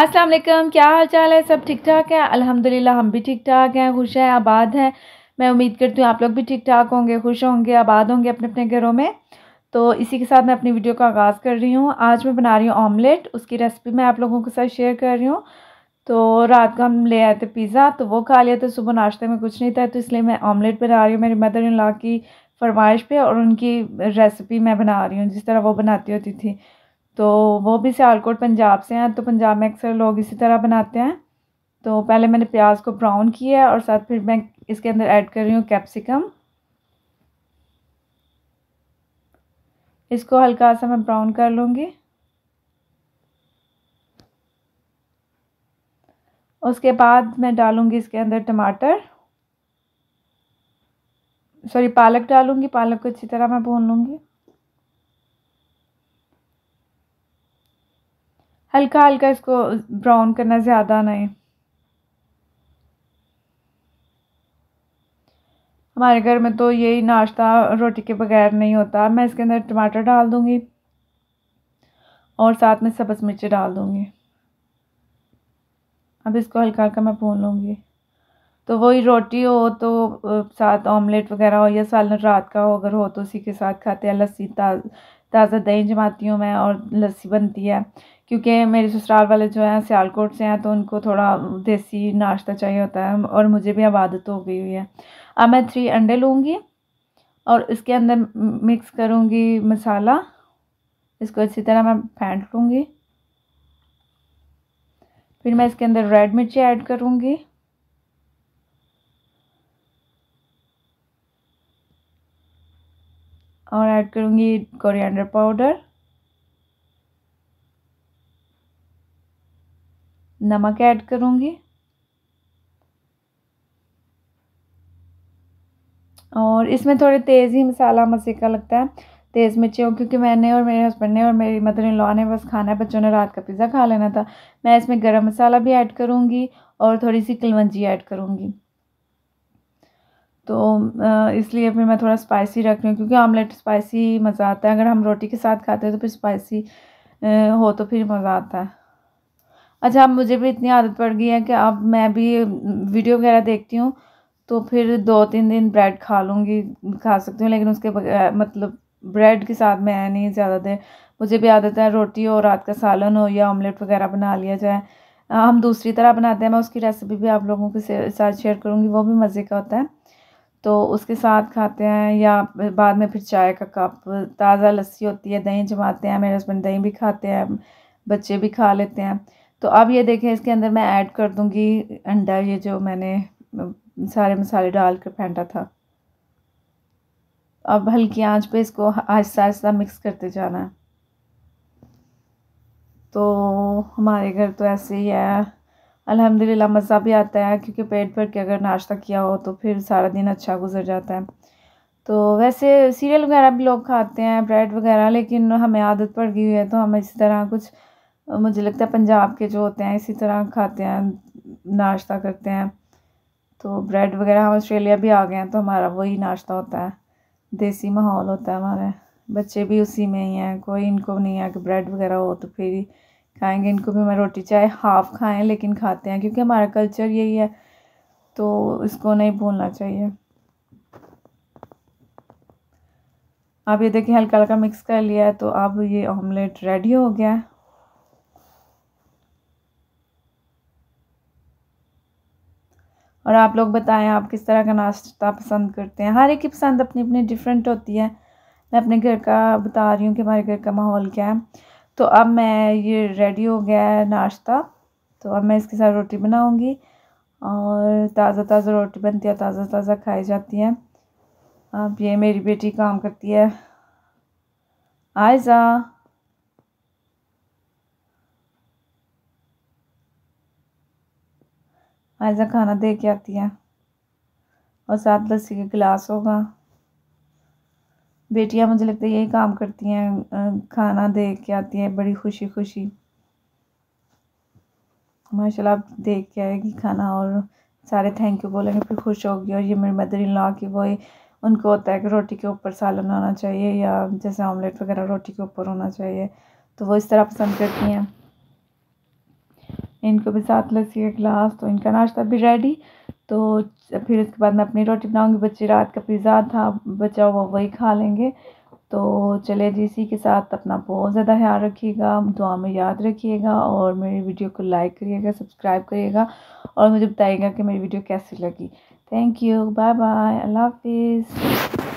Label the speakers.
Speaker 1: अस्सलाम वालेकुम क्या हाल चाल है सब ठीक ठाक है अल्हम्दुलिल्लाह हम भी ठीक ठाक हैं खुश हैं आबाद हैं मैं उम्मीद करती हूँ आप लोग भी ठीक ठाक होंगे खुश होंगे आबाद होंगे अपने अपने घरों में तो इसी के साथ मैं अपनी वीडियो का आगाज़ कर रही हूँ आज मैं बना रही हूँ ऑमलेट उसकी रेसिपी मैं आप लोगों के साथ शेयर कर रही हूँ तो रात का हम ले आए थे पिज़्ज़ा तो वो खा लिया तो सुबह नाश्ते में कुछ नहीं था तो इसलिए मैं ऑमलेट बना रही हूँ मेरी मदर इन लॉ की फरमाइश पर और उनकी रेसिपी मैं बना रही हूँ जिस तरह वो बनाती होती थी तो वो भी सियालकोट पंजाब से हैं तो पंजाब में अक्सर लोग इसी तरह बनाते हैं तो पहले मैंने प्याज को ब्राउन किया है और साथ फिर मैं इसके अंदर ऐड कर रही हूँ कैप्सिकम इसको हल्का सा मैं ब्राउन कर लूँगी उसके बाद मैं डालूँगी इसके अंदर टमाटर सॉरी पालक डालूँगी पालक को अच्छी तरह मैं भून लूँगी हल्का हल्का इसको ब्राउन करना ज़्यादा नहीं हमारे घर में तो यही नाश्ता रोटी के बगैर नहीं होता मैं इसके अंदर टमाटर डाल दूँगी और साथ में सब्ज़ मिर्ची डाल दूँगी अब इसको हल्का हल्का मैं भून लूँगी तो वही रोटी हो तो साथ ऑमलेट वगैरह हो या साल रात का हो अगर हो तो उसी के साथ खाते हैं लस्सी ताज ताज़ा दही जमाती हूँ मैं और लस्सी बनती है क्योंकि मेरे ससुराल वाले जो हैं सियालकोट से हैं तो उनको थोड़ा देसी नाश्ता चाहिए होता है और मुझे भी अब आदत हो गई हुई है अब मैं थ्री अंडे लूँगी और इसके अंदर मिक्स करूँगी मसाला इसको अच्छी तरह मैं फेंट लूँगी फिर मैं इसके अंदर रेड मिर्ची ऐड करूँगी और ऐड करूँगी कोरिएंडर पाउडर नमक ऐड करूँगी और इसमें थोड़े तेज़ ही मसाला मसीका लगता है तेज़ मिर्ची क्योंकि मैंने और मेरे हस्बैंड ने और मेरी मदर इन लॉ ने बस खाना है बच्चों ने रात का पिज़्ज़ा खा लेना था मैं इसमें गरम मसाला भी ऐड करूँगी और थोड़ी सी कलवंजी ऐड करूँगी तो इसलिए फिर मैं थोड़ा स्पाइसी रख रही हूँ क्योंकि आमलेट स्पाइसी मज़ा आता है अगर हम रोटी के साथ खाते हैं तो फिर स्पाइसी हो तो फिर मज़ा आता है अच्छा अब मुझे भी इतनी आदत पड़ गई है कि अब मैं भी वीडियो वगैरह देखती हूँ तो फिर दो तीन दिन ब्रेड खा लूँगी खा सकती हूँ लेकिन उसके मतलब ब्रेड के साथ मैं नहीं ज़्यादा देर मुझे भी आदत है रोटी और रात का सालन हो या ऑमलेट वगैरह बना लिया जाए हम दूसरी तरह बनाते हैं मैं उसकी रेसिपी भी आप लोगों के साथ शेयर करूँगी वो भी मज़े का होता है तो उसके साथ खाते हैं या बाद में फिर चाय का कप ताज़ा लस्सी होती है दही जमाते हैं मेरे हस्बैंड दही भी खाते हैं बच्चे भी खा लेते हैं तो अब ये देखें इसके अंदर मैं ऐड कर दूँगी अंडा ये जो मैंने सारे मसाले डाल कर फेंटा था अब हल्की आंच पे इसको आहिस्ता आहिस्ता मिक्स करते जाना है तो हमारे घर तो ऐसे ही है अल्हम्दुलिल्लाह मज़ा भी आता है क्योंकि पेट भर के अगर नाश्ता किया हो तो फिर सारा दिन अच्छा गुजर जाता है तो वैसे सीरियल वगैरह भी लोग खाते हैं ब्रेड वगैरह लेकिन हमें आदत पड़ गई है तो हम इसी तरह कुछ मुझे लगता है पंजाब के जो होते हैं इसी तरह खाते हैं नाश्ता करते हैं तो ब्रेड वगैरह हम ऑस्ट्रेलिया भी आ गए हैं तो हमारा वही नाश्ता होता है देसी माहौल होता है हमारे बच्चे भी उसी में ही हैं कोई इनको नहीं है कि ब्रेड वगैरह हो तो फिर खाएंगे इनको भी मैं रोटी चाहे हाफ़ खाएं लेकिन खाते हैं क्योंकि हमारा कल्चर यही है तो इसको नहीं भूलना चाहिए आप ये देखिए हल्का हल्का मिक्स कर लिया है तो अब ये ऑमलेट रेडी हो गया और आप लोग बताएं आप किस तरह का नाश्ता पसंद करते हैं हर एक की पसंद अपनी अपनी डिफरेंट होती है मैं अपने घर का बता रही हूँ कि हमारे घर का माहौल क्या है तो अब मैं ये रेडी हो गया है नाश्ता तो अब मैं इसके साथ रोटी बनाऊँगी और ताज़ा ताज़ा रोटी बनती है ताज़ा ताज़ा खाई जाती है अब ये मेरी बेटी काम करती है आयजा आयजा खाना दे के आती है और साथ लस्सी का गिलास होगा बेटियां मुझे लगता है यही काम करती हैं खाना दे के आती हैं बड़ी खुशी खुशी माशाल्लाह आप देख के आएगी खाना और सारे थैंक यू बोलेंगे फिर खुश होगी और ये मेरी मदर इन लॉ की वो उनको होता है कि रोटी के ऊपर सालन होना चाहिए या जैसे ऑमलेट वगैरह रोटी के ऊपर होना चाहिए तो वो इस तरह पसंद करती हैं इनको भी साथ लस्सी का गिलास तो इनका नाश्ता भी रेडी तो फिर उसके बाद मैं अपनी रोटी बनाऊँगी बच्चे रात का पिज़्ज़ा था बचा हुआ वही खा लेंगे तो चले जी इसी के साथ अपना बहुत ज़्यादा ख्याल रखिएगा दुआ में याद रखिएगा और मेरी वीडियो को लाइक करिएगा सब्सक्राइब करिएगा और मुझे बताइएगा कि मेरी वीडियो कैसी लगी थैंक यू बाय बाय अल्लाह हाफिज़